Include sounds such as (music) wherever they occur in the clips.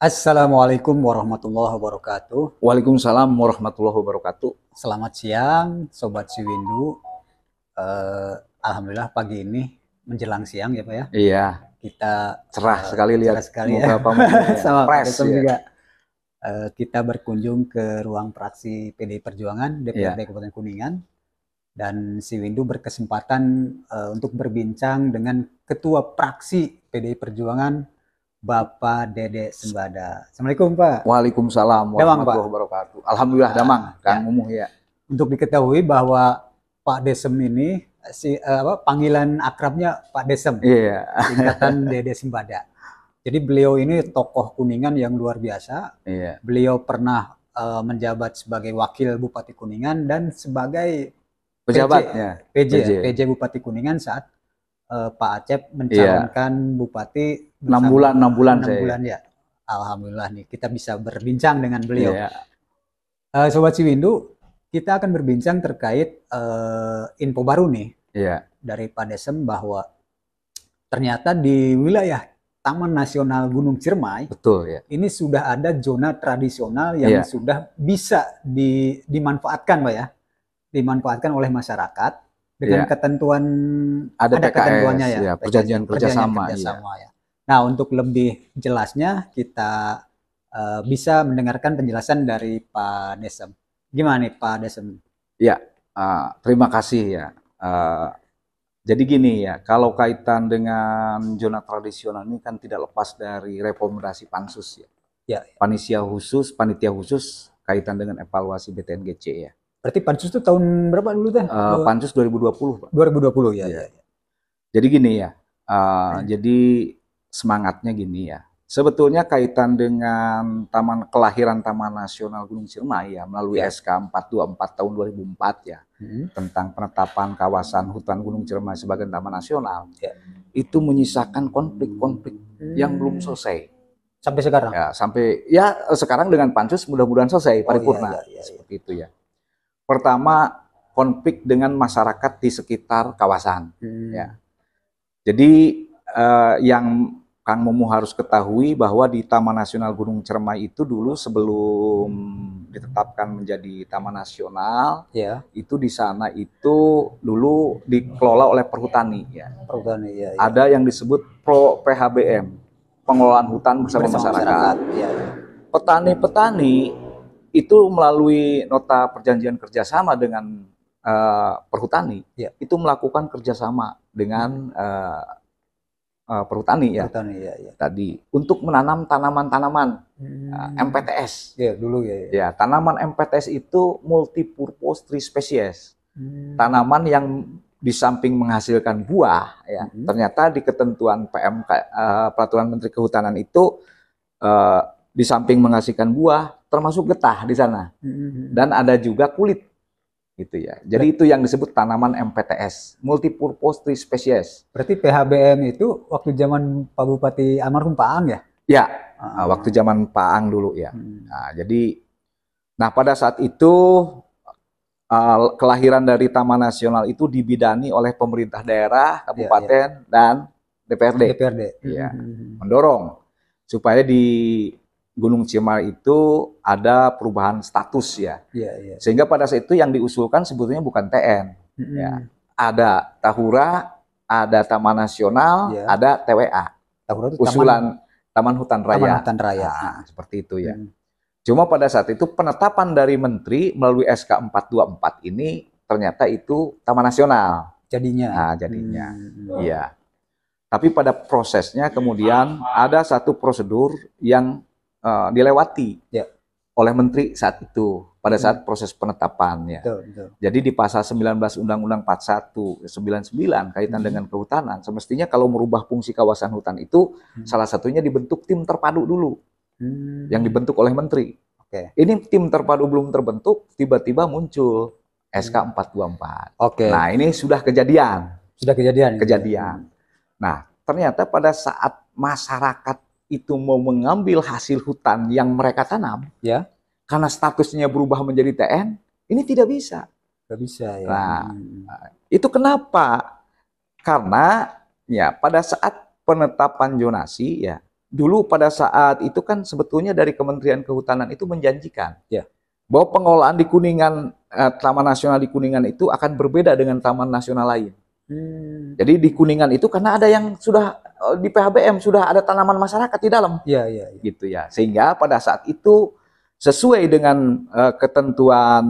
Assalamualaikum warahmatullahi wabarakatuh. Waalaikumsalam warahmatullahi wabarakatuh. Selamat siang, Sobat Siwindu. Uh, Alhamdulillah pagi ini menjelang siang ya Pak ya. Iya. Kita cerah uh, sekali lihat cerah sekali muka ya. (laughs) Pak Sama Pres, ya. juga. Uh, kita berkunjung ke ruang praksi PDI Perjuangan DPRD yeah. Kabupaten Kuningan dan Siwindu berkesempatan uh, untuk berbincang dengan Ketua Praksi PDI Perjuangan Bapak Dede Sembada. Assalamualaikum Pak. Waalaikumsalam warahmatullahi wabarakatuh. Alhamdulillah nah, damang, ah, Kang ya. Umuh ya. Untuk diketahui bahwa Pak Desem ini si eh, apa, panggilan akrabnya Pak Desem, yeah. singkatan Dede Sembada. Jadi beliau ini tokoh Kuningan yang luar biasa. Iya. Beliau pernah uh, menjabat sebagai wakil Bupati Kuningan dan sebagai pejabat PJ, ya. PJ, PJ. PJ Bupati Kuningan saat uh, Pak Acep iya. mencalonkan yeah. bupati enam bulan enam bulan enam bulan ya alhamdulillah nih kita bisa berbincang dengan beliau yeah. Iya. uh, sobat Siwindu, kita akan berbincang terkait uh, info baru nih yeah. dari Pak Desem bahwa ternyata di wilayah Taman Nasional Gunung Ciremai, betul ya. Ini sudah ada zona tradisional yang yeah. sudah bisa di, dimanfaatkan, pak ya, dimanfaatkan oleh masyarakat dengan yeah. ketentuan ada, ada PKS, ketentuannya ya, ya perjanjian, kerjasama, kerjasama ya. ya. Nah untuk lebih jelasnya kita uh, bisa mendengarkan penjelasan dari Pak Desem. Gimana nih Pak Desem? Ya uh, terima kasih ya. Uh, jadi gini ya, kalau kaitan dengan zona tradisional ini kan tidak lepas dari rekomendasi pansus ya. Ya. ya. Panitia khusus, panitia khusus kaitan dengan evaluasi BTNGC ya Berarti pansus itu tahun berapa dulu teh? Uh, pansus 2020, Pak. 2020 ya. Yeah. Ya, ya. Jadi gini ya. Uh, hmm. jadi semangatnya gini ya. Sebetulnya kaitan dengan Taman Kelahiran Taman Nasional Gunung Ciremai ya melalui ya. SK 424 tahun 2004 ya hmm. tentang penetapan kawasan hutan Gunung Ciremai sebagai taman nasional ya. itu menyisakan konflik-konflik hmm. yang belum selesai sampai sekarang. Ya, sampai ya sekarang dengan pansus mudah-mudahan selesai oh, paripurna iya, iya, iya, iya, seperti itu ya. Pertama, konflik dengan masyarakat di sekitar kawasan. Hmm. Ya. Jadi eh, yang Kang Momo harus ketahui bahwa di Taman Nasional Gunung Cermai itu dulu sebelum ditetapkan menjadi Taman Nasional, ya. itu di sana itu dulu dikelola oleh perhutani. Ya. Perhutani ya, ya. Ada yang disebut Pro PHBM, pengelolaan hutan bersama, bersama masyarakat. Ya, ya. Petani-petani -petani itu melalui nota perjanjian kerjasama dengan uh, perhutani ya. itu melakukan kerjasama dengan uh, uh, perhutani ya. Perhutani ya, ya. Tadi untuk menanam tanaman-tanaman hmm. uh, MPTS. Ya dulu ya, ya. Ya tanaman MPTS itu multipurpose tree species. Hmm. Tanaman yang di samping menghasilkan buah ya hmm. ternyata di ketentuan PMK uh, peraturan menteri kehutanan itu uh, di samping menghasilkan buah termasuk getah di sana. Mm-hmm. Dan ada juga kulit. Gitu ya. Jadi itu yang disebut tanaman MPTS, multipurpose tree species. Berarti PHBM itu waktu zaman Pak Bupati Amar Pak Ang ya? Ya, ah. ah. waktu zaman Pak Ang dulu ya. Hmm. Nah, jadi nah pada saat itu ah, kelahiran dari Taman Nasional itu dibidani oleh pemerintah daerah, kabupaten ya, ya. dan DPRD. DPRD. Ya, hmm, hmm, hmm. mendorong supaya di Gunung Cimar itu ada perubahan status ya. Yeah, yeah. Sehingga pada saat itu yang diusulkan sebetulnya bukan TN. -hmm. ya. Ada Tahura, ada Taman Nasional, yeah. ada TWA. Tahura itu usulan Taman, Taman Hutan Raya. Taman Hutan Raya. Nah, seperti itu ya. Hmm. Cuma pada saat itu penetapan dari menteri melalui SK 424 ini ternyata itu Taman Nasional. Jadinya. Nah, jadinya. Mm. Iya. Hmm. Tapi pada prosesnya kemudian ada satu prosedur yang uh, dilewati ya. oleh menteri saat itu pada hmm. saat proses penetapannya. Betul, betul. Jadi di pasal 19 Undang-Undang 41 99 eh, kaitan hmm. dengan kehutanan semestinya kalau merubah fungsi kawasan hutan itu hmm. salah satunya dibentuk tim terpadu dulu. Hmm. Yang dibentuk oleh menteri. Okay. Ini tim terpadu belum terbentuk tiba-tiba muncul SK 424. Hmm. Oke. Okay. Nah, ini sudah kejadian. Sudah kejadian. Kejadian. Ya. Nah, ternyata pada saat masyarakat itu mau mengambil hasil hutan yang mereka tanam, ya, karena statusnya berubah menjadi TN, ini tidak bisa. Tidak bisa ya. Nah, hmm. itu kenapa? Karena ya pada saat penetapan Jonasi, ya, dulu pada saat itu kan sebetulnya dari Kementerian Kehutanan itu menjanjikan ya. bahwa pengolahan di Kuningan eh, Taman Nasional di Kuningan itu akan berbeda dengan taman nasional lain. Hmm. Jadi di Kuningan itu karena ada yang sudah Eh, di PHBM sudah ada tanaman masyarakat di dalam. Iya, iya. Ya. Gitu ya. Sehingga pada saat itu sesuai dengan uh, ketentuan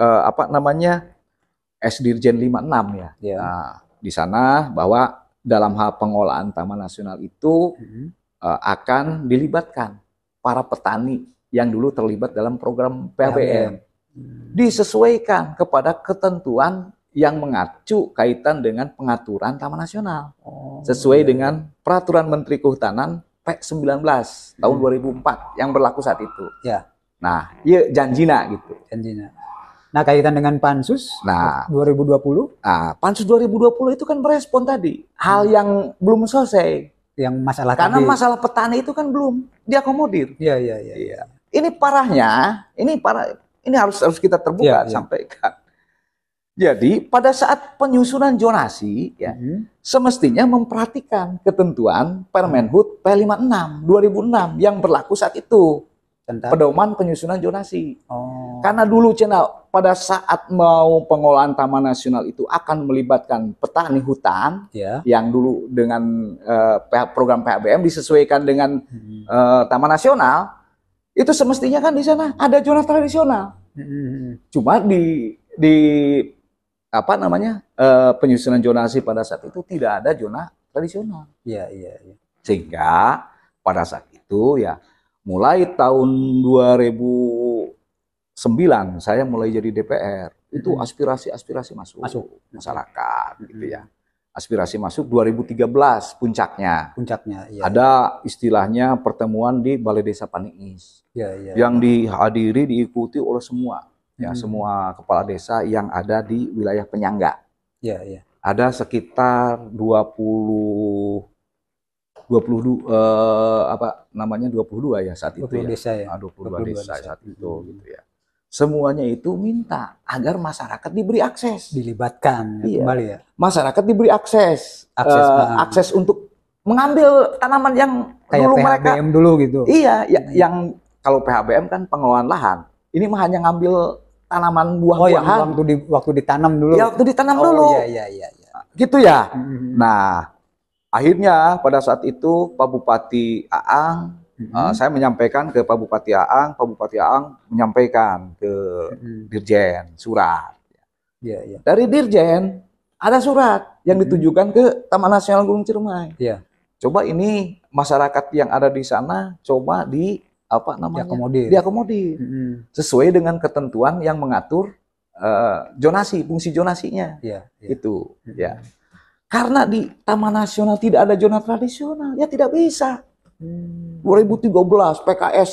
uh, apa namanya Dirjen 56 ya. ya. Nah, di sana bahwa dalam hal pengolahan taman nasional itu hmm. uh, akan dilibatkan para petani yang dulu terlibat dalam program PHBM. PHBM. Hmm. Disesuaikan kepada ketentuan yang mengacu kaitan dengan pengaturan Taman Nasional. Oh, sesuai iya, dengan iya. peraturan Menteri Kehutanan P19 tahun hmm. 2004 yang berlaku saat itu. Ya. Nah, iya janjina gitu. Janjina. Nah, kaitan dengan pansus nah 2020. Nah, pansus 2020 itu kan merespon tadi hal hmm. yang belum selesai yang masalah Karena tadi. masalah petani itu kan belum diakomodir. Iya, iya, iya. Ya. Ini parahnya, ini parah ini harus harus kita terbuka iya, ya, sampaikan jadi pada saat penyusunan jonasi, ya hmm. semestinya memperhatikan ketentuan Permenhub P56 2006 yang berlaku saat itu tentang pedoman penyusunan jonasi. Oh. Karena dulu channel pada saat mau pengolahan taman nasional itu akan melibatkan petani hutan yeah. yang dulu dengan uh, program PHBM disesuaikan dengan hmm. uh, taman nasional itu semestinya kan di sana ada zona tradisional. Hmm. Cuma di di apa namanya uh, penyusunan jonasi pada saat itu tidak ada zona tradisional. Iya iya. Ya. Sehingga pada saat itu ya mulai tahun 2009 saya mulai jadi DPR itu aspirasi-aspirasi masuk, masuk masyarakat gitu ya. Aspirasi masuk 2013 puncaknya. Puncaknya iya. Ada istilahnya pertemuan di Balai Desa Paniis. Iya iya. Yang dihadiri diikuti oleh semua ya hmm. semua kepala desa yang ada di wilayah penyangga. Ya, ya. Ada sekitar 20 22 eh, apa namanya 22 ya saat 20 itu ya. Desa ya. Nah, 22, 22 desa, desa saat itu hmm. gitu ya. Semuanya itu minta agar masyarakat diberi akses, dilibatkan ya, iya. kembali ya. Masyarakat diberi akses, akses, uh, akses untuk mengambil tanaman yang Kayak dulu PHBM mereka dulu gitu. Iya, ya, hmm. yang kalau PHBM kan pengelolaan lahan. Ini mah hanya ngambil tanaman buah-buahan. Oh, yang waktu di waktu ditanam dulu. Ya, waktu ditanam oh, dulu. Iya, iya, iya. iya. Gitu ya. hmm Nah, akhirnya pada saat itu Pak Bupati Aang hmm uh, saya menyampaikan ke Pak Bupati Aang, Pak Bupati Aang menyampaikan ke hmm Dirjen surat. Iya, iya. Dari Dirjen ada surat yang hmm ditujukan ke Taman Nasional Gunung Ciremai. Iya. Coba ini masyarakat yang ada di sana coba di apa namanya diakomodir, diakomodir. Hmm. sesuai dengan ketentuan yang mengatur uh, jonasi fungsi jonasinya ya, ya. itu hmm. ya karena di Taman Nasional tidak ada zona tradisional ya tidak bisa hmm. 2013 PKS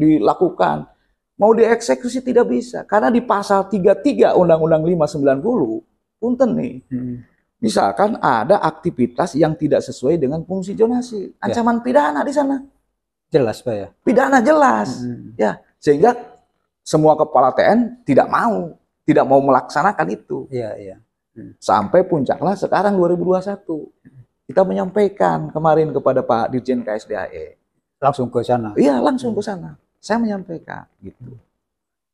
dilakukan mau dieksekusi tidak bisa karena di pasal 33 Undang-Undang 590 punten nih hmm. misalkan ada aktivitas yang tidak sesuai dengan fungsi jonasi ya. ancaman ya. pidana di sana Jelas Pak ya. Pidana jelas. Hmm. Ya, sehingga semua kepala TN tidak mau, tidak mau melaksanakan itu. Iya, iya. Hmm. Sampai puncaklah sekarang 2021. Kita menyampaikan kemarin kepada Pak Dirjen KSDAE. Langsung ke sana. Iya, langsung ke sana. Saya menyampaikan gitu.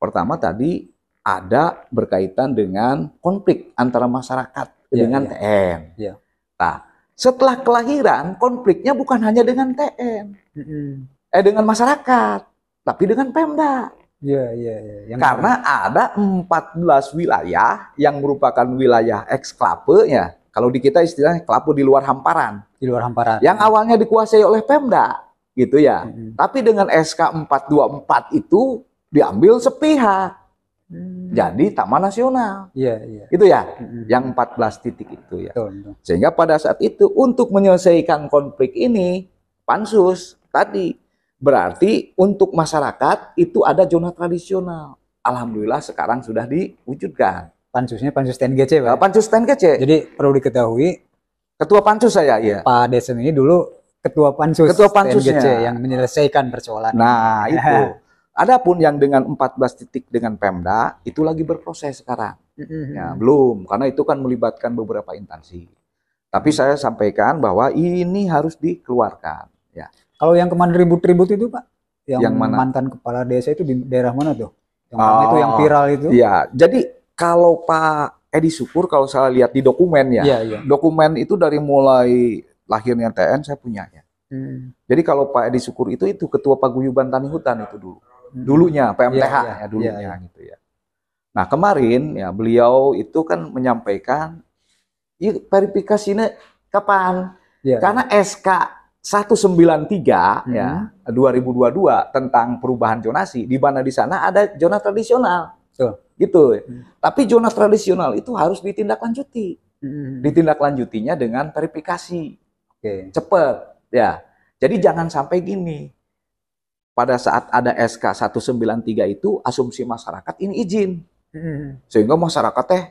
Pertama tadi ada berkaitan dengan konflik antara masyarakat ya, dengan ya. TN. Ya. Nah, setelah kelahiran, konfliknya bukan hanya dengan TN, eh dengan masyarakat, tapi dengan Pemda. Ya, ya, ya. Yang Karena mana? ada 14 wilayah yang merupakan wilayah eksklape ya. Kalau di kita istilahnya klape di luar hamparan. Di luar hamparan. Yang ya. awalnya dikuasai oleh Pemda, gitu ya. Mm-hmm. Tapi dengan SK 424 itu diambil sepihak Hmm. jadi taman nasional. Iya, iya. Itu ya, hmm. yang 14 titik itu ya. Betul, Sehingga pada saat itu untuk menyelesaikan konflik ini, pansus tadi berarti untuk masyarakat itu ada zona tradisional. Alhamdulillah sekarang sudah diwujudkan. Pansusnya pansus TNGC, Pak. Nah, pansus TNGC. Jadi perlu diketahui ketua pansus saya, ya. Pak Desem ini dulu ketua pansus ketua pansusnya TNGC yang menyelesaikan persoalan. Nah, itu. (laughs) Adapun yang dengan 14 titik dengan Pemda itu lagi berproses sekarang. Mm-hmm. Ya, belum karena itu kan melibatkan beberapa instansi. Tapi saya sampaikan bahwa ini harus dikeluarkan, ya. Kalau yang kemarin ribut-ribut itu, Pak, yang, yang mana? mantan kepala desa itu di daerah mana tuh? Yang oh, itu yang oh, viral itu? Iya. Jadi kalau Pak Edi Syukur kalau saya lihat di dokumen ya, ya, ya. dokumen itu dari mulai lahirnya TN saya punya ya. Hmm. Jadi kalau Pak Edi Syukur itu itu ketua paguyuban tani hutan itu dulu dulunya iya, PMTH yeah, yeah, ya iya, dulunya yeah, yeah. gitu ya. Nah kemarin ya beliau itu kan menyampaikan ya, verifikasinya kapan? Yeah. Karena SK 193 ya, hmm. ya 2022 tentang perubahan zonasi di mana di sana ada zona tradisional. Tuh. Gitu. Hmm. Tapi zona tradisional itu harus ditindaklanjuti. Hmm. Ditindaklanjutinya dengan verifikasi. Oke. Okay. Cepat ya. Jadi jangan sampai gini pada saat ada SK 193 itu asumsi masyarakat ini izin. Hmm. Sehingga masyarakat teh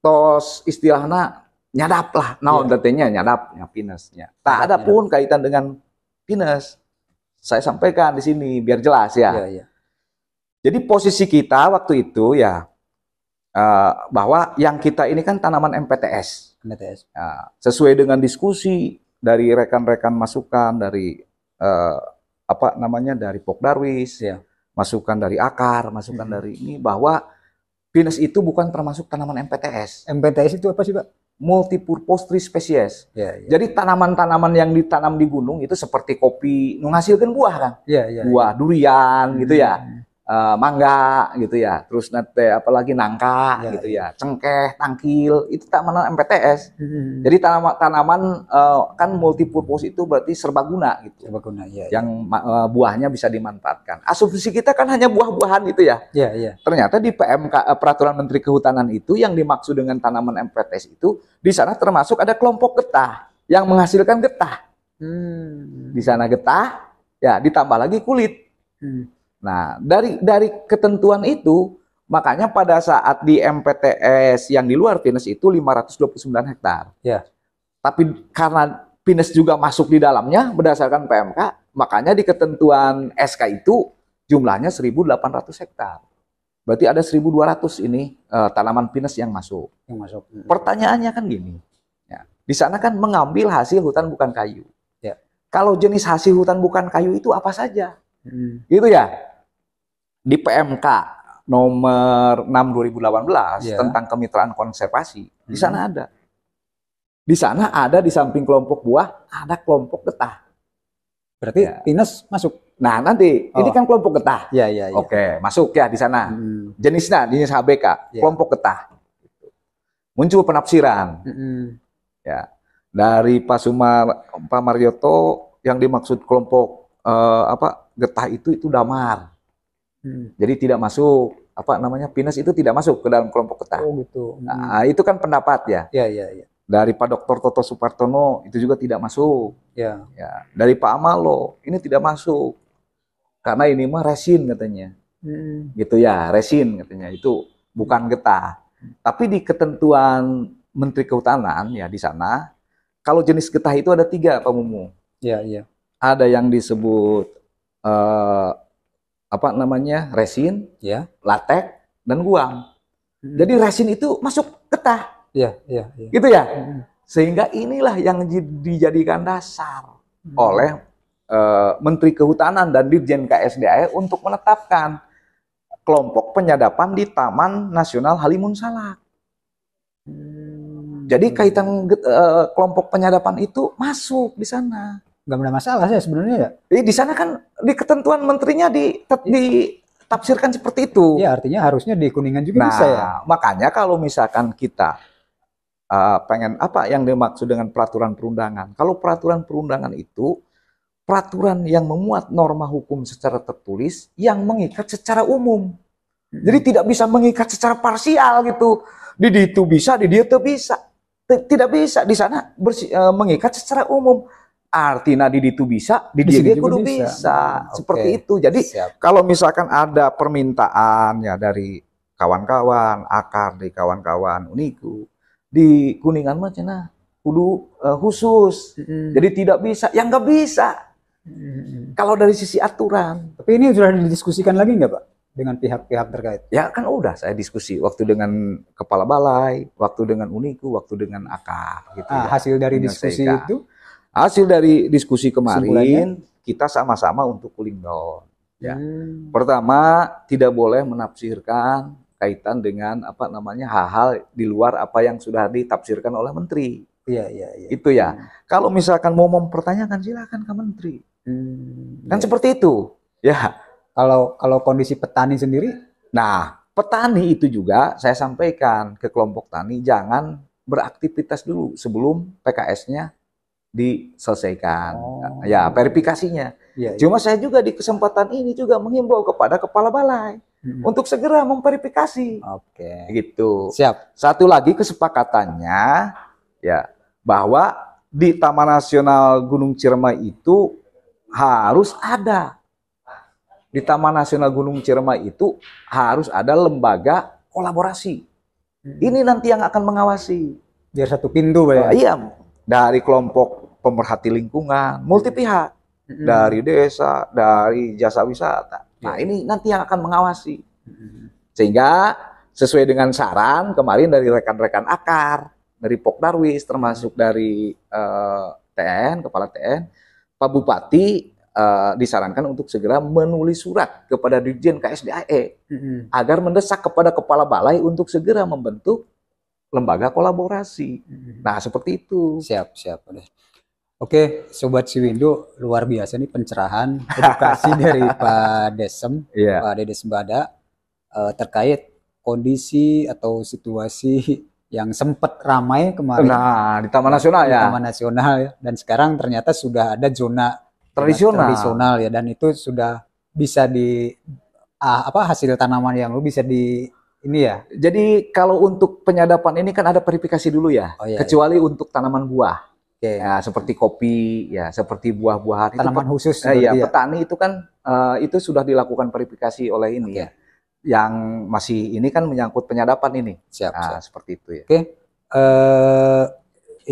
tos istilahnya nyadap lah. Nah, yeah. datanya nyadap, ya pinasnya. Tak ada pun nyadap. kaitan dengan pinas. Saya sampaikan di sini biar jelas ya. Yeah, yeah. Jadi posisi kita waktu itu ya uh, bahwa yang kita ini kan tanaman MPTS. MPTS. Uh, ya, sesuai dengan diskusi dari rekan-rekan masukan dari eh, apa namanya dari Pok Darwis ya. masukan dari akar, masukan hmm. dari ini bahwa pinus itu bukan termasuk tanaman MPTS. MPTS itu apa sih, Pak? multipurpose tree species. Ya, ya. Jadi ya. tanaman-tanaman yang ditanam di gunung itu seperti kopi menghasilkan buah kan? Ya, ya, ya. buah ya. durian hmm. gitu ya. Hmm uh, mangga gitu ya, terus nate apalagi nangka ya, gitu ya, ya. cengkeh, tangkil, itu tak mana MPTS. Hmm. Jadi tanaman tanaman uh, eh, kan multipurpose itu berarti serbaguna gitu. Serbaguna, ya. ya. Yang Uh, buahnya bisa dimanfaatkan. Asumsi kita kan hanya buah-buahan gitu ya. Iya, iya. Ternyata di PMK uh, Peraturan Menteri Kehutanan itu yang dimaksud dengan tanaman MPTS itu di sana termasuk ada kelompok getah yang menghasilkan getah. Hmm. Di sana getah, ya ditambah lagi kulit. Hmm Nah, dari dari ketentuan itu makanya pada saat di MPTS yang di luar Pinus itu 529 hektar. Ya. Tapi karena Pinus juga masuk di dalamnya berdasarkan PMK, makanya di ketentuan SK itu jumlahnya 1.800 hektar. Berarti ada 1.200 ini uh, tanaman pinus yang masuk. Yang masuk. Hmm. Pertanyaannya kan gini, ya, di sana kan mengambil hasil hutan bukan kayu. Ya. Kalau jenis hasil hutan bukan kayu itu apa saja? Hmm. Gitu ya di PMK nomor 6 2018 yeah. tentang kemitraan konservasi, hmm. di sana ada. Di sana ada di samping kelompok buah ada kelompok getah. Berarti ya. Ines masuk. Nah, nanti oh. ini kan kelompok getah. Iya, iya, iya. Oke, masuk ya di sana. Hmm. Jenisnya jenis HBK, yeah. kelompok getah. Muncul penafsiran. Hmm. Ya. Dari Pak Sumar Pak Marioto yang dimaksud kelompok eh, apa getah itu itu damar. Hmm. Jadi tidak masuk apa namanya pinus itu tidak masuk ke dalam kelompok getah. Oh gitu. Hmm. Nah, itu kan pendapat ya. Iya iya iya. Dari Pak Dr. Toto Supartono itu juga tidak masuk. Ya. ya. Dari Pak Amalo ini tidak masuk. Karena ini mah resin katanya. Hmm. Gitu ya, resin katanya. Itu bukan getah. Tapi di ketentuan Menteri Kehutanan ya di sana kalau jenis getah itu ada tiga Pak Mumu. Iya, iya. Ada yang disebut eh, apa namanya resin, ya, latek dan guam. Hmm. Jadi resin itu masuk ketah. Iya, iya, ya. Gitu ya. Hmm. Sehingga inilah yang dijadikan dasar hmm. oleh uh, Menteri Kehutanan dan Dirjen KSDA untuk menetapkan kelompok penyadapan di Taman Nasional Halimun Salak. Jadi kaitan uh, kelompok penyadapan itu masuk di sana gak ada masalah sih sebenarnya ya. Di, iya, di sana kan di ketentuan menterinya di tet, iya. seperti itu. Ya artinya harusnya di kuningan juga nah, bisa ya. Nah, makanya kalau misalkan kita uh, pengen apa yang dimaksud dengan peraturan perundangan. Kalau peraturan perundangan itu peraturan yang memuat norma hukum secara tertulis yang mengikat secara umum. Hmm. Jadi tidak bisa mengikat secara parsial gitu. Di itu bisa, di dia itu bisa. Tidak bisa di sana bersi, eh, mengikat secara umum arti nadi itu bisa, di dia juga kudu bisa. bisa. Okay. Seperti itu. Jadi Siap. kalau misalkan ada permintaan ya dari kawan-kawan, akar di kawan-kawan uniku di Kuningan mah cenah kudu uh, khusus. Hmm. Jadi tidak bisa, yang nggak bisa. Hmm. Kalau dari sisi aturan. Tapi ini sudah didiskusikan lagi nggak Pak? dengan pihak-pihak terkait? Ya kan udah saya diskusi waktu dengan kepala balai, waktu dengan Uniku, waktu dengan Akar. gitu. Ah, ya. Hasil dari diskusi itu Hasil dari diskusi kemarin kita sama-sama untuk cooling down. Ya. Hmm. Pertama, tidak boleh menafsirkan kaitan dengan apa namanya hal-hal di luar apa yang sudah ditafsirkan oleh menteri. Iya, iya, iya. Itu ya. Hmm. Kalau misalkan mau mempertanyakan silakan ke menteri. Hmm, kan ya. seperti itu. Ya. Kalau kalau kondisi petani sendiri? Nah, petani itu juga saya sampaikan ke kelompok tani jangan beraktivitas dulu sebelum PKS-nya diselesaikan. Oh. Ya, verifikasinya. Ya, ya. Cuma saya juga di kesempatan ini juga menghimbau kepada kepala balai hmm. untuk segera memverifikasi. Oke. Okay. Gitu. Siap. Satu lagi kesepakatannya ya bahwa di Taman Nasional Gunung Ciremai itu harus ada di Taman Nasional Gunung Ciremai itu harus ada lembaga kolaborasi. Hmm. Ini nanti yang akan mengawasi. Biar satu pintu, Pak. Nah, iya, dari kelompok pemerhati lingkungan, hmm. multi pihak hmm. dari desa, dari jasa wisata. Nah, iya. ini nanti yang akan mengawasi. Hmm. Sehingga sesuai dengan saran kemarin dari rekan-rekan akar, dari Pokdarwis termasuk dari uh, eh, TN, kepala TN, Pak Bupati uh, disarankan untuk segera menulis surat kepada Dirjen KSDAE hmm. agar mendesak kepada kepala balai untuk segera membentuk lembaga kolaborasi. Hmm. Nah, seperti itu. Siap, siap. Oke, sobat Siwindu, luar biasa nih pencerahan edukasi (laughs) dari Pak Desem, yeah. Pak Dedes Bada, uh, eh, terkait kondisi atau situasi yang sempat ramai kemarin. Nah, di Taman Nasional di ya. Taman Nasional ya. Dan sekarang ternyata sudah ada zona tradisional. Tradisional ya dan itu sudah bisa di ah, apa hasil tanaman yang lu bisa di ini ya. Jadi kalau untuk penyadapan ini kan ada verifikasi dulu ya. Oh, iya, iya. kecuali iya. untuk tanaman buah. Okay. Ya, seperti kopi, ya seperti buah-buahan. Tanaman khusus. Eh, ya, ya, petani itu kan uh, itu sudah dilakukan verifikasi oleh ini okay. ya. Yang masih ini kan menyangkut penyadapan ini. Siap. Nah, siap. seperti itu ya. Oke. Okay. Uh, eh,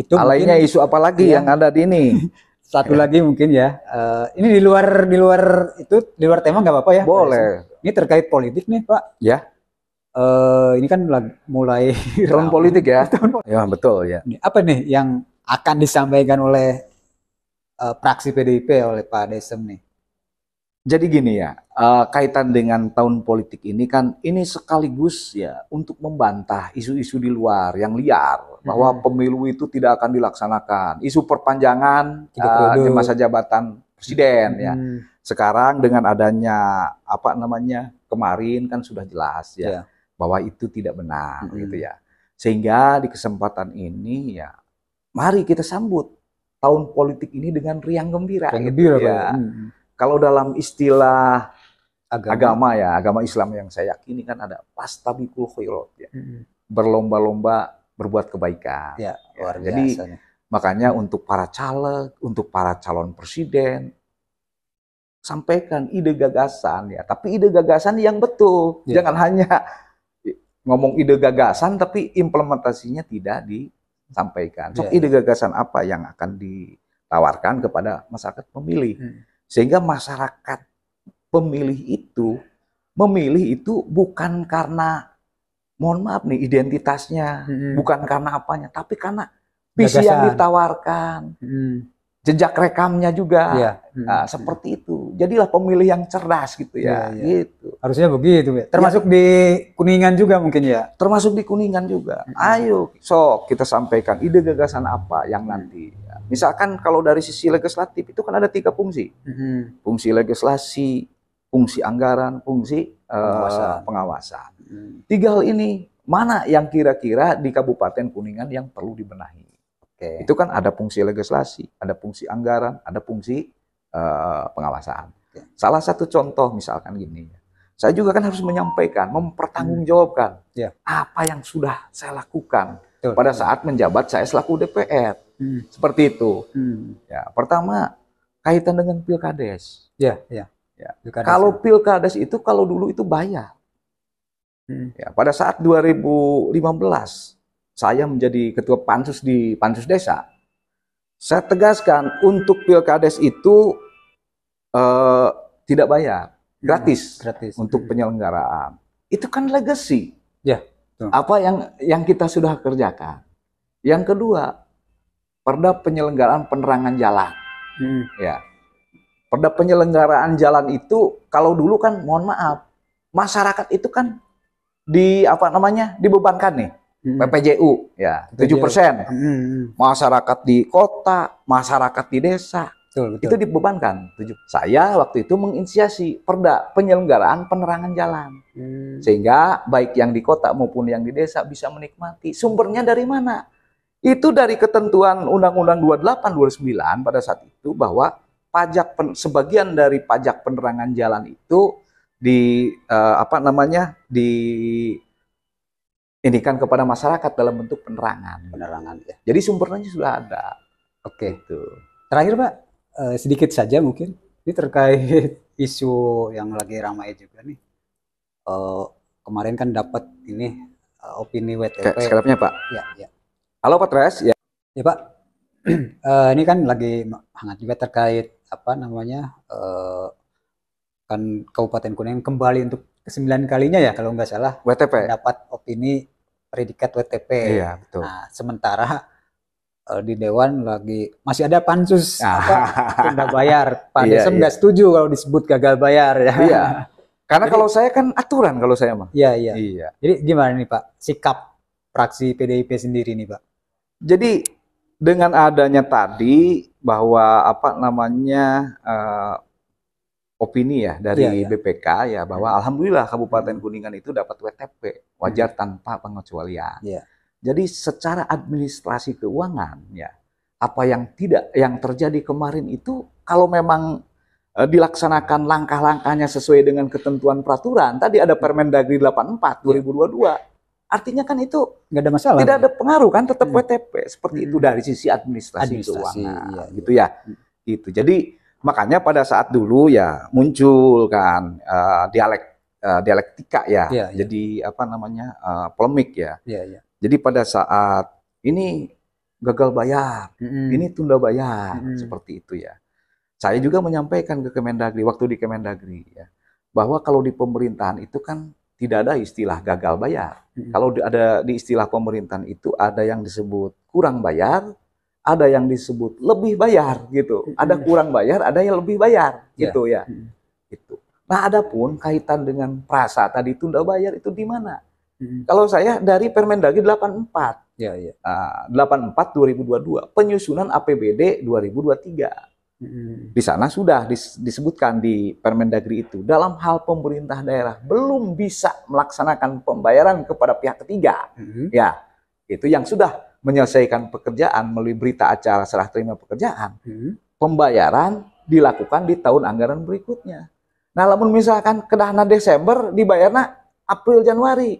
itu Lainnya isu apa lagi yang, yang ada di ini? (laughs) Satu lagi mungkin ya. Uh, ini di luar di luar itu di luar tema nggak apa-apa ya? Boleh. Ini terkait politik nih Pak. Ya. Uh, ini kan mulai tahun politik ya. (laughs) tahun politik. Ya betul ya. Apa nih yang akan disampaikan oleh uh, praksi PDIP oleh Pak Desem nih. Jadi gini ya, uh, kaitan dengan tahun politik ini kan ini sekaligus ya untuk membantah isu-isu di luar yang liar mm-hmm. bahwa hmm. pemilu itu tidak akan dilaksanakan, isu perpanjangan uh, masa jabatan presiden hmm. ya. Mm-hmm. Sekarang dengan adanya apa namanya kemarin kan sudah jelas ya yeah. bahwa itu tidak benar hmm. gitu ya. Sehingga di kesempatan ini ya mari kita sambut tahun politik ini dengan riang gembira. Riang gitu. gembira, gitu, ya. Hmm. Kalau dalam istilah agama. agama ya, agama Islam yang saya yakini kan ada pastabikul khairat ya. Hmm. Berlomba-lomba berbuat kebaikan. Ya, ya luar ya. Jadi makanya untuk para caleg, untuk para calon presiden sampaikan ide gagasan ya, tapi ide gagasan yang betul. Ya. Jangan hanya ngomong ide gagasan tapi implementasinya tidak di sampaikan. yeah, ide iya, iya. gagasan apa yang akan ditawarkan kepada masyarakat pemilih. Hmm. Sehingga masyarakat pemilih itu memilih itu bukan karena mohon maaf nih identitasnya, hmm. bukan karena apanya, tapi karena visi gagasan. yang ditawarkan. Hmm jejak rekamnya juga. Ya. Hmm. seperti itu. Jadilah pemilih yang cerdas gitu ya. ya, ya. Gitu. Harusnya begitu. Termasuk ya. di Kuningan juga mungkin ya. Termasuk di Kuningan juga. Hmm. Ayo, sok kita sampaikan ide gagasan apa yang nanti. Misalkan kalau dari sisi legislatif itu kan ada tiga fungsi. Hmm. Fungsi legislasi, fungsi anggaran, fungsi eh, pengawasan. Uh, pengawasan. Hmm. Tiga hal ini mana yang kira-kira di Kabupaten Kuningan yang perlu dibenahi? Okay. Itu kan ada fungsi legislasi, ada fungsi anggaran, ada fungsi uh, pengawasan. Okay. Salah satu contoh misalkan gini, saya juga kan harus menyampaikan, mempertanggungjawabkan yeah. apa yang sudah saya lakukan Betul. pada saat menjabat saya selaku DPR. Hmm. Seperti itu. Hmm. Ya, pertama kaitan dengan pilkades. Ya, ya. ya. Pilkades kalau ya. pilkades itu kalau dulu itu bayar. Hmm. Ya, pada saat 2015 saya menjadi ketua pansus di pansus desa, saya tegaskan untuk pilkades itu eh, tidak bayar, gratis, ya, gratis untuk hmm. penyelenggaraan. Itu kan legacy. Ya. Tuh. Apa yang yang kita sudah kerjakan. Yang kedua, perda penyelenggaraan penerangan jalan. Hmm. Ya. Perda penyelenggaraan jalan itu kalau dulu kan mohon maaf, masyarakat itu kan di apa namanya? dibebankan nih PPJU ya tujuh persen masyarakat di kota masyarakat di desa betul, betul. itu dibebankan tujuh saya waktu itu menginisiasi perda penyelenggaraan penerangan jalan hmm. sehingga baik yang di kota maupun yang di desa bisa menikmati sumbernya dari mana itu dari ketentuan Undang-Undang 28 29 pada saat itu bahwa pajak pen, sebagian dari pajak penerangan jalan itu di uh, apa namanya di indikan kepada masyarakat dalam bentuk penerangan. Penerangan ya. Jadi sumbernya sudah ada. Oke. itu. Terakhir Pak, eh, sedikit saja mungkin ini terkait (laughs) isu yang lagi ramai juga nih. Eh, kemarin kan dapat ini eh, opini WTP. Sekarangnya Pak. Ya, ya. Halo Pak Tres. Ya. Ya Pak. (clears throat) eh, ini kan lagi hangat juga terkait apa namanya eh, kan Kabupaten Kuningan kembali untuk kesembilan kalinya ya kalau nggak salah WTP dapat opini predikat WTP. Iya, betul. Nah, sementara eh, di dewan lagi masih ada pansus ah. bayar. Pak iya, Desem iya. nggak setuju kalau disebut gagal bayar ya. Iya. Karena Jadi, kalau saya kan aturan kalau saya mah. Iya, iya. Iya. Jadi gimana nih Pak sikap fraksi PDIP sendiri nih Pak? Jadi dengan adanya tadi bahwa apa namanya uh, opini ya dari ya, ya. BPK ya bahwa iya. alhamdulillah Kabupaten hmm. Kuningan itu dapat WTP hmm. wajar tanpa pengecualian. Ya. Jadi secara administrasi keuangan ya apa yang tidak yang terjadi kemarin itu kalau memang eh, dilaksanakan langkah-langkahnya sesuai dengan ketentuan peraturan tadi ada Permendagri 84 2022 iya. artinya kan itu nggak ada masalah tidak ada pengaruh kan tetap iya. WTP seperti itu hmm. dari sisi administrasi, administrasi keuangan iya, gitu ya itu jadi Makanya pada saat dulu ya muncul kan uh, dialek uh, dialektika ya. ya Jadi ya. apa namanya? Uh, polemik ya. Ya, ya Jadi pada saat ini gagal bayar, -hmm. ini tunda bayar, -hmm. seperti itu ya. Saya juga menyampaikan ke Kemendagri waktu di Kemendagri ya, bahwa kalau di pemerintahan itu kan tidak ada istilah gagal bayar. Kalau ada di istilah pemerintahan itu ada yang disebut kurang bayar, ada yang disebut lebih bayar gitu, ada kurang bayar, ada yang lebih bayar ya. gitu ya. ya. Itu. Nah, adapun kaitan dengan prasa tadi tunda bayar itu di mana? Hmm. Kalau saya dari Permendagri 84. Ya, ya. Uh, 84 2022 penyusunan APBD 2023. Hmm. Di sana sudah disebutkan di Permendagri itu dalam hal pemerintah daerah belum bisa melaksanakan pembayaran kepada pihak ketiga. Hmm. Ya, itu yang sudah menyelesaikan pekerjaan melalui berita acara serah terima pekerjaan, hmm. pembayaran dilakukan di tahun anggaran berikutnya. Nah, namun misalkan kedahana Desember dibayarnya April Januari.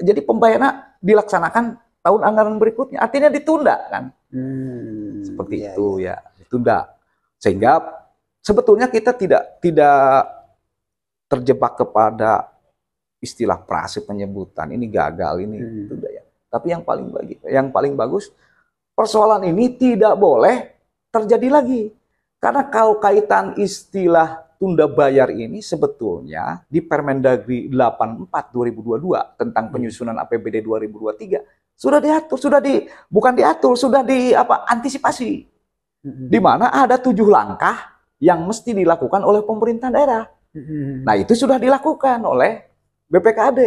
Jadi pembayaran dilaksanakan tahun anggaran berikutnya. Artinya ditunda kan. Hmm, Seperti iya, itu iya. ya, ditunda. Sehingga sebetulnya kita tidak tidak terjebak kepada istilah prase penyebutan ini gagal ini hmm. Tapi yang paling bagi, yang paling bagus persoalan ini tidak boleh terjadi lagi. Karena kalau kaitan istilah tunda bayar ini sebetulnya di Permendagri 84 2022 tentang hmm. penyusunan APBD 2023 sudah diatur, sudah di bukan diatur, sudah di apa antisipasi. Hmm. Di mana ada tujuh langkah yang mesti dilakukan oleh pemerintah daerah. Hmm. Nah, itu sudah dilakukan oleh BPKD.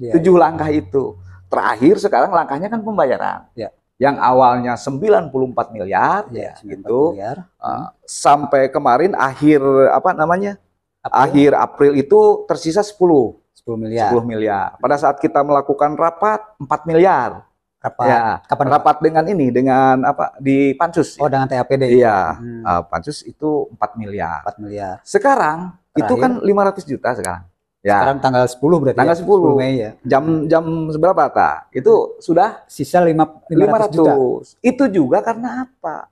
Ya, tujuh ya. langkah itu terakhir sekarang langkahnya kan pembayaran. Ya. Yang awalnya 94 miliar ya, gitu. Miliar. Uh, hmm. Sampai kemarin akhir apa namanya? April. Akhir April itu tersisa 10. 10 miliar. 10 miliar. Pada saat kita melakukan rapat 4 miliar. Rapat. Ya, kapan rapat itu? dengan ini dengan apa di Pansus. Oh, ya. dengan TAPD. Iya. Hmm. Uh, Pansus itu 4 miliar. 4 miliar. Sekarang Terakhir. itu kan 500 juta sekarang. Ya. Sekarang tanggal 10 berarti. Tanggal ya? 10, Mei ya. Jam jam seberapa, Ta? Itu sudah sisa 5 500, 500 juta. Itu juga karena apa?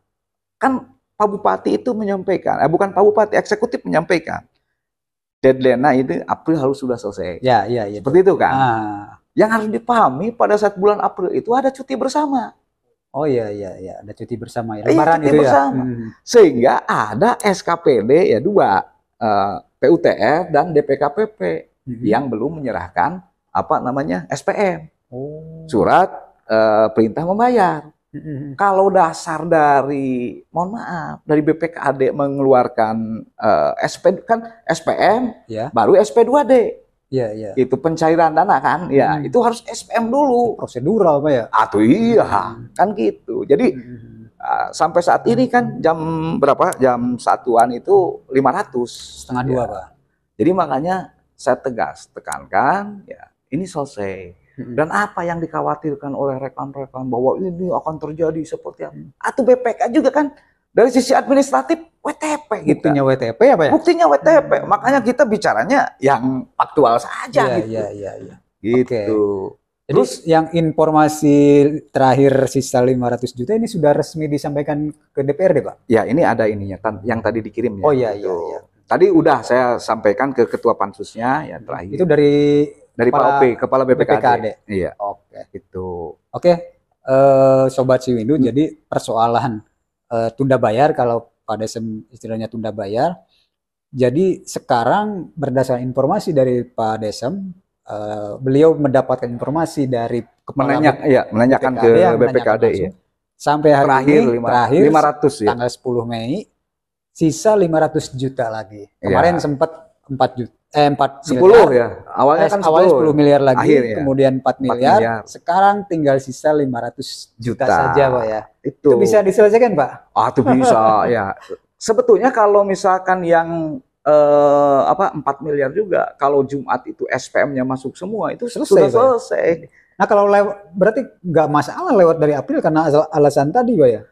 Kan Pak Bupati itu menyampaikan, eh bukan Pak Bupati, eksekutif menyampaikan. Deadline itu April harus sudah selesai. Ya, ya, ya. Seperti itu kan. Ah. Yang harus dipahami pada saat bulan April itu ada cuti bersama. Oh iya iya iya ada cuti bersama ya. Iya, Lebaran cuti itu ya? bersama. ya. Hmm. Sehingga ada SKPD ya dua uh, PUTR dan DPKPP hmm. yang belum menyerahkan apa namanya SPM oh. surat eh, perintah membayar. Hmm. Kalau dasar dari mohon maaf dari BPKAD mengeluarkan eh, SP kan SPM ya. baru SP2D. Iya, iya. Itu pencairan dana kan, ya hmm. itu harus SPM dulu. Prosedural pak ya? atuh ah, iya, hmm. kan gitu. Jadi hmm Ah, sampai saat ini kan hmm. jam berapa? Jam satuan itu 500. Setengah dua, ya. Pak. Jadi makanya saya tegas tekankan, ya ini selesai. Hmm. Dan apa yang dikhawatirkan oleh rekan-rekan bahwa ini akan terjadi seperti apa? Atau BPK juga kan dari sisi administratif WTP gitu. Buktinya WTP apa ya, ya? Buktinya WTP. Hmm. Makanya kita bicaranya yang faktual saja ya, gitu. Iya, iya, iya. Gitu. Okay. Terus yang informasi terakhir sisa 500 juta ini sudah resmi disampaikan ke DPRD, Pak? Ya, ini ada ininya yang tadi dikirim ya. Oh iya iya gitu. iya. Tadi udah saya sampaikan ke ketua pansusnya ya terakhir. Itu dari dari Pak OP, kepala BPKD. BPKD. Iya. Oke. Okay. Itu. Oke. Okay. Uh, eh, sobat Siwindu, hmm. jadi persoalan uh, tunda bayar kalau pada istilahnya tunda bayar. Jadi sekarang berdasarkan informasi dari Pak Desem, Eh, beliau mendapatkan informasi dari menanya, iya, menanyakan BPKD, ke BPKD ya, menanyakan ya. Sampai hari terakhir, ini lima, terakhir 500 ya. tanggal 10 Mei sisa 500 juta lagi. Iya. Kemarin ya. sempat 4 juta eh 4 10 miliar. ya. Awalnya eh, kan 10. Awalnya 10 miliar lagi, Akhir, ya. kemudian 4 4 miliar, miliar. Sekarang tinggal sisa 500 juta, juta saja, Pak ya. Itu. itu bisa diselesaikan, Pak? Ah, itu bisa ya. (laughs) Sebetulnya kalau misalkan yang eh, apa 4 miliar juga. Kalau Jumat itu SPM-nya masuk semua itu selesai, sudah ya? selesai. Nah kalau lewat berarti nggak masalah lewat dari April karena alasan tadi pak ya?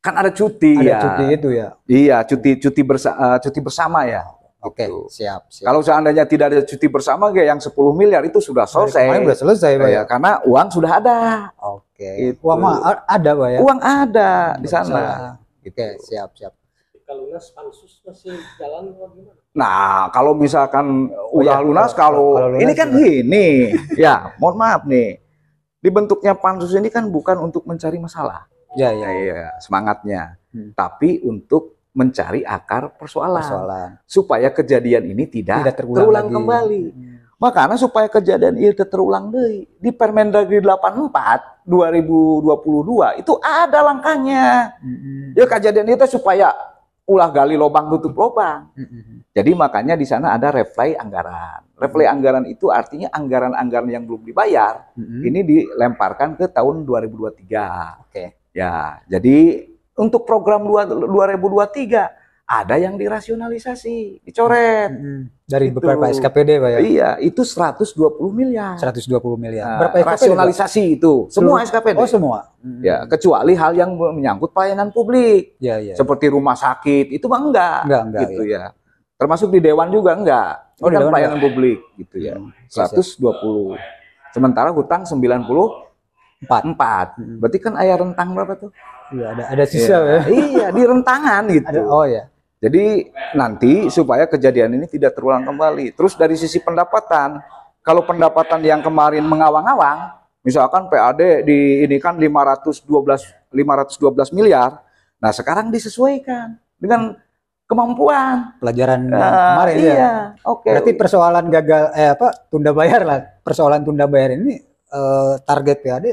Kan ada cuti ada ya. cuti itu ya. Iya cuti cuti bersama eh, cuti bersama ya. Oke, okay, gitu. siap, siap. Kalau seandainya tidak ada cuti bersama kayak yang 10 miliar itu sudah selesai. Kemarin sudah selesai, Pak iya, ya. Karena uang sudah ada. Oke. Okay. Gitu. Uang ada, Pak ya. Uang ada Tidak di sana. Oke, okay, siap, siap ketika lunas pansus masih jalan gimana? Nah, kalau misalkan oh, iya. udah ya, lunas kalau, kalau lunas ini kan juga. ini (laughs) ya, mohon maaf nih. Dibentuknya pansus ini kan bukan untuk mencari masalah. Ya, ya, ya, iya, semangatnya. Hmm. Tapi untuk mencari akar persoalan, persoalan supaya kejadian ini tidak, tidak terulang, terulang kembali. Hmm. Makanya supaya kejadian itu terulang deh di Permendagri 84 2022 itu ada langkahnya. Hmm. Ya kejadian itu supaya ulah gali lubang tutup lubang. Jadi makanya di sana ada reply anggaran. Replay anggaran itu artinya anggaran-anggaran yang belum dibayar mm-hmm. ini dilemparkan ke tahun 2023. Oke. Okay. Ya, jadi untuk program 2023 ada yang dirasionalisasi, dicoret. Hmm. Dari itu. beberapa SKPD, Pak ya? Iya, itu 120 miliar. 120 miliar. Nah, Berapa rasionalisasi Pak? itu? Semua Seluruh. SKPD. Oh, semua. Hmm. Ya, kecuali hal yang menyangkut pelayanan publik. Ya, ya, ya. Seperti rumah sakit, itu mah enggak. Enggak, enggak. Gitu ya. ya. Termasuk di dewan juga enggak. Oh, kan pelayanan enggak. publik gitu ya. Hmm, ya, ya. dua 120. Sementara hutang 90 empat empat berarti kan ayah rentang berapa tuh iya ada ada sisa ya, ya. iya di rentangan gitu ada, oh ya jadi nanti supaya kejadian ini tidak terulang kembali. Terus dari sisi pendapatan, kalau pendapatan yang kemarin mengawang-awang, misalkan PAD di ini kan 512 512 miliar. Nah, sekarang disesuaikan dengan kemampuan pelajaran nah, kemarin ya. iya. ya. Oke. Berarti persoalan gagal eh apa tunda bayar lah. Persoalan tunda bayar ini eh, target PAD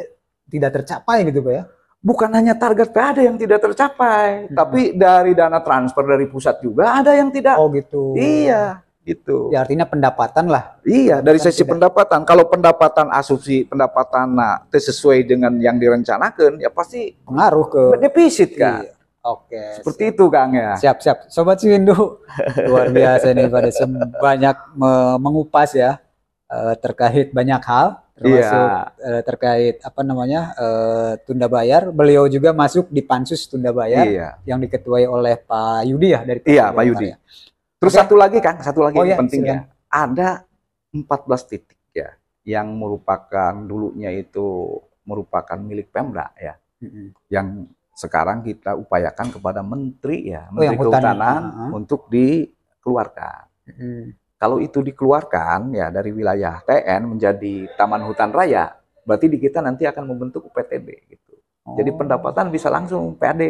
tidak tercapai gitu Pak ya bukan hanya target PAD yang tidak tercapai, hmm. tapi dari dana transfer dari pusat juga ada yang tidak. Oh gitu. Iya, gitu. Ya artinya pendapatan lah. Iya, dari kan sisi pendapatan. Kalau pendapatan asumsi pendapatan nah, sesuai dengan yang direncanakan, ya pasti pengaruh ke defisit kan. Iya. Oke. Seperti siap. itu Kang ya. Siap siap. Sobat Cindu, (laughs) luar biasa nih pada banyak mengupas ya eh, terkait banyak hal termasuk yeah. Iya. uh, terkait apa namanya uh, tunda bayar. Beliau juga masuk di pansus tunda bayar yeah. yang diketuai oleh Pak Yudi ya dari iya, Pak Iya, Pak Yudi. Ya. Terus okay. satu lagi kan, satu lagi oh, yang yeah, pentingnya Ada 14 titik ya yang merupakan dulunya itu merupakan milik Pemda ya. Mm -hmm. Yang sekarang kita upayakan kepada menteri ya, oh, menteri oh, kehutanan untuk dikeluarkan. Mm -hmm. Kalau itu dikeluarkan ya dari wilayah TN menjadi taman hutan raya, berarti di kita nanti akan membentuk UPTB gitu. Oh. Jadi pendapatan bisa langsung PAD.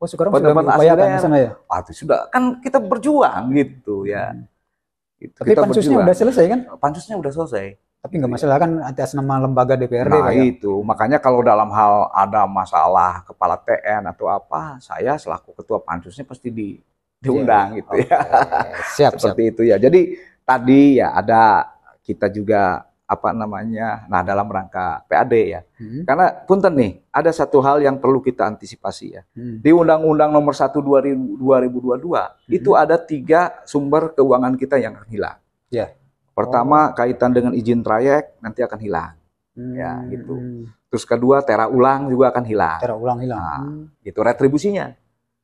Oh, sekarang pendapatan sudah diupayakan di sana ya? Ah, itu sudah kan kita berjuang gitu ya. Hmm. Gitu, Tapi kita pansusnya berjuang. udah selesai kan? Pansusnya udah selesai. Tapi nggak masalah kan atas nama lembaga DPRD nah, kayak. Ya? itu. Makanya kalau dalam hal ada masalah kepala TN atau apa, saya selaku ketua pansusnya pasti di diundang iya, iya. gitu ya. Siap, Seperti itu ya. Jadi tadi ya ada kita juga apa namanya? Nah, dalam rangka PAD ya. Hmm. Karena punten nih, ada satu hal yang perlu kita antisipasi ya. Hmm. Di Undang-Undang Nomor 1 2022 hmm. itu ada tiga sumber keuangan kita yang hilang. Ya. Pertama oh. kaitan dengan izin trayek nanti akan hilang. Ya, hmm. Ya, gitu. Terus kedua tera ulang juga akan hilang. Tera ulang hilang. Nah, hmm. Itu retribusinya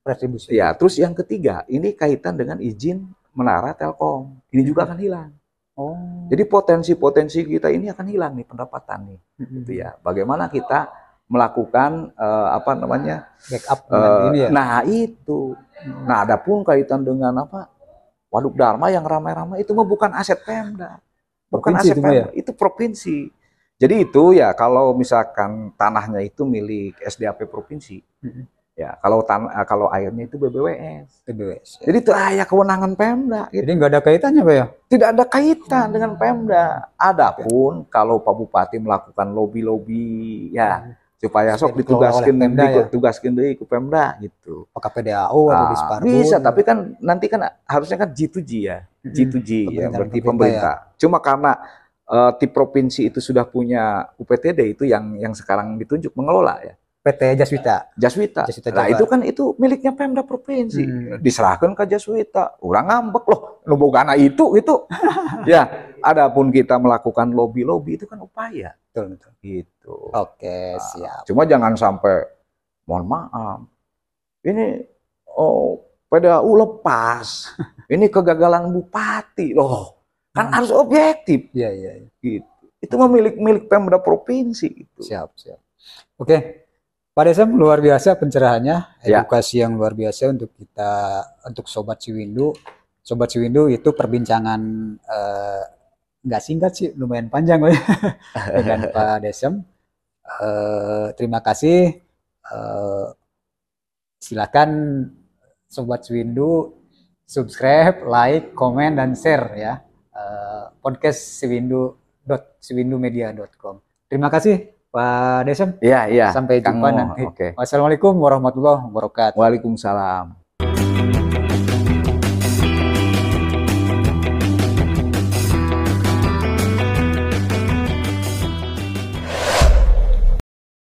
retribusi. Ya, terus yang ketiga, ini kaitan dengan izin menara Telkom. Ini juga akan hilang. Oh. Jadi potensi-potensi kita ini akan hilang nih pendapatan nih, hmm. gitu ya. Bagaimana kita melakukan uh, apa namanya backup uh, eh, ini ya? Nah itu, Nah, nah adapun kaitan dengan apa waduk Dharma yang ramai-ramai itu mah bukan aset Pemda, bukan provinsi aset Pemda, ya? itu provinsi. Jadi itu ya kalau misalkan tanahnya itu milik SDAP provinsi, hmm Ya, kalau tan eh, kalau airnya itu BBWS. BBWS. Ya. Jadi itu ayah kewenangan Pemda. Gitu. Jadi nggak ada kaitannya, Pak ya? Tidak ada kaitan hmm. dengan Pemda. Adapun ya. kalau Pak Bupati melakukan lobi-lobi, ya hmm. supaya sok ditugaskan Pemda, ya? ditugaskan dari ke Pemda gitu. Pak oh, PDAO atau nah, Disparbun? Bisa, gitu. tapi kan nanti kan harusnya kan G2G ya. G2G hmm. ya, berarti pemerintah. Ya. Cuma karena uh, eh, tip provinsi itu sudah punya UPTD itu yang yang sekarang ditunjuk mengelola ya PT Jaswita. Jaswita. Jaswita nah, itu kan itu miliknya Pemda provinsi. Hmm. Diserahkan ke Jaswita. Orang ngambek loh, numbogana itu itu. (laughs) ya, adapun kita melakukan lobby-lobby itu kan upaya. Betul, betul. Gitu. Oke, nah, siap. Cuma jangan sampai mohon maaf. Ini oh PDAU lepas. (laughs) Ini kegagalan bupati loh. Kan hmm. harus objektif. Iya, iya. Ya. Gitu. Itu memilik milik Pemda provinsi itu, Siap, siap. Oke, Pak Desem luar biasa pencerahannya, ya. edukasi ya. yang luar biasa untuk kita untuk sobat Ciwindu. Sobat Ciwindu itu perbincangan eh, nggak eh, singkat sih, lumayan panjang ya, (laughs) dengan Pak Desem. Eh, terima kasih. Eh, silakan sobat Ciwindu subscribe, like, komen dan share ya. Eh, podcast Ciwindu Terima kasih Pak Desem. Iya, iya. Sampai jumpa nanti. Okay. Wassalamualaikum warahmatullahi wabarakatuh. Waalaikumsalam.